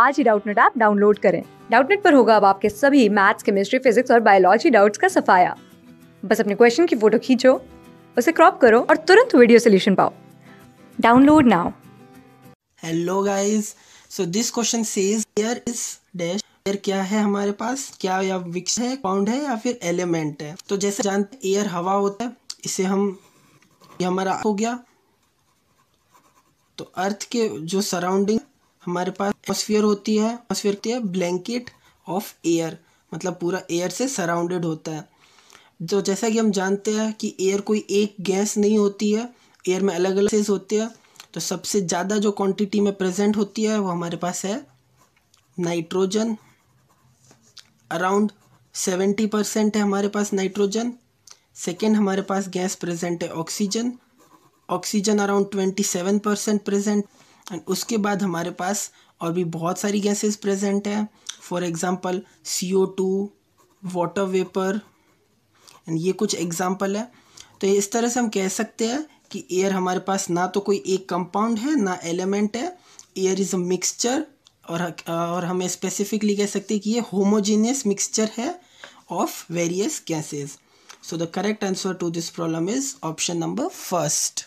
आज ही Doubtnut app download करें डाउटनेट पर होगा अब आपके सभी मैथ्स केमिस्ट्री फिजिक्स और बायोलॉजी डाउट्स का सफाया बस अपने क्वेश्चन की फोटो खींचो उसे क्रॉप करो और तुरंत वीडियो सोल्यूशन पाओ download now hello guys so this question says here is dash air क्या है हमारे पास क्या या विक्स है पाउंड है या फिर एलिमेंट है तो जैसे जानते एयर हवा होता है इसे हम ये हमारा हो गया तो अर्थ के जो सराउंडिंग हमारे पास एटमोसफियर होती है एटमोसफियर होती है ब्लैंकेट ऑफ एयर मतलब पूरा एयर से सराउंडेड होता है जो जैसा कि हम जानते हैं कि एयर कोई एक गैस नहीं होती है एयर में अलग अलग सेज होते हैं तो सबसे ज़्यादा जो क्वांटिटी में प्रेजेंट होती है वो हमारे पास है नाइट्रोजन अराउंड सेवेंटी परसेंट है हमारे पास नाइट्रोजन सेकेंड हमारे पास गैस प्रेजेंट है oxygen oxygen around twenty seven percent present and उसके बाद हमारे पास और भी बहुत सारी गैसेस प्रेजेंट है for example C O two water vapour and ये कुछ एग्ज़ाम्पल है तो इस तरह से हम कह सकते हैं कि एयर हमारे पास ना तो कोई एक कंपाउंड है ना एलिमेंट है एयर इज़ अ मिक्सचर और और हमें स्पेसिफिकली कह सकते हैं कि ये होमोजीनियस मिक्सचर है of various gases so the correct answer to this problem is option number first